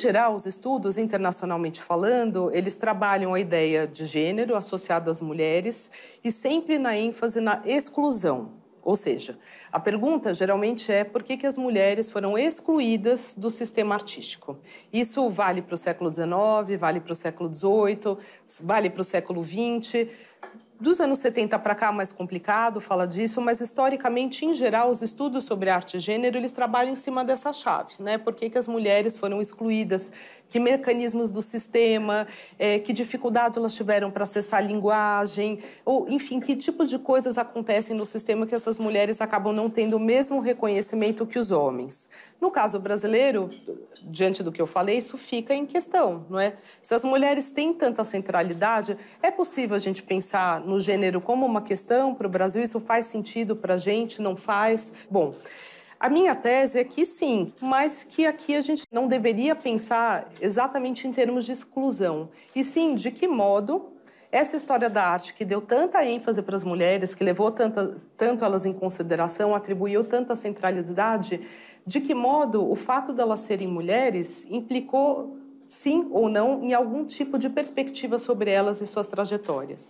geral, os estudos, internacionalmente falando, eles trabalham a ideia de gênero associada às mulheres e sempre na ênfase na exclusão. Ou seja, a pergunta geralmente é por que, que as mulheres foram excluídas do sistema artístico. Isso vale para o século XIX, vale para o século XVIII, vale para o século XX dos anos 70 para cá mais complicado fala disso, mas historicamente, em geral, os estudos sobre arte e gênero, eles trabalham em cima dessa chave, né? Por que, que as mulheres foram excluídas? Que mecanismos do sistema, é, que dificuldade elas tiveram para acessar a linguagem, ou, enfim, que tipo de coisas acontecem no sistema que essas mulheres acabam não tendo o mesmo reconhecimento que os homens. No caso brasileiro, diante do que eu falei, isso fica em questão, não é? Se as mulheres têm tanta centralidade, é possível a gente pensar no gênero como uma questão para o Brasil? Isso faz sentido para a gente? Não faz? Bom. A minha tese é que sim, mas que aqui a gente não deveria pensar exatamente em termos de exclusão, e sim de que modo essa história da arte que deu tanta ênfase para as mulheres, que levou tanto elas em consideração, atribuiu tanta centralidade, de que modo o fato delas serem mulheres implicou, sim ou não, em algum tipo de perspectiva sobre elas e suas trajetórias?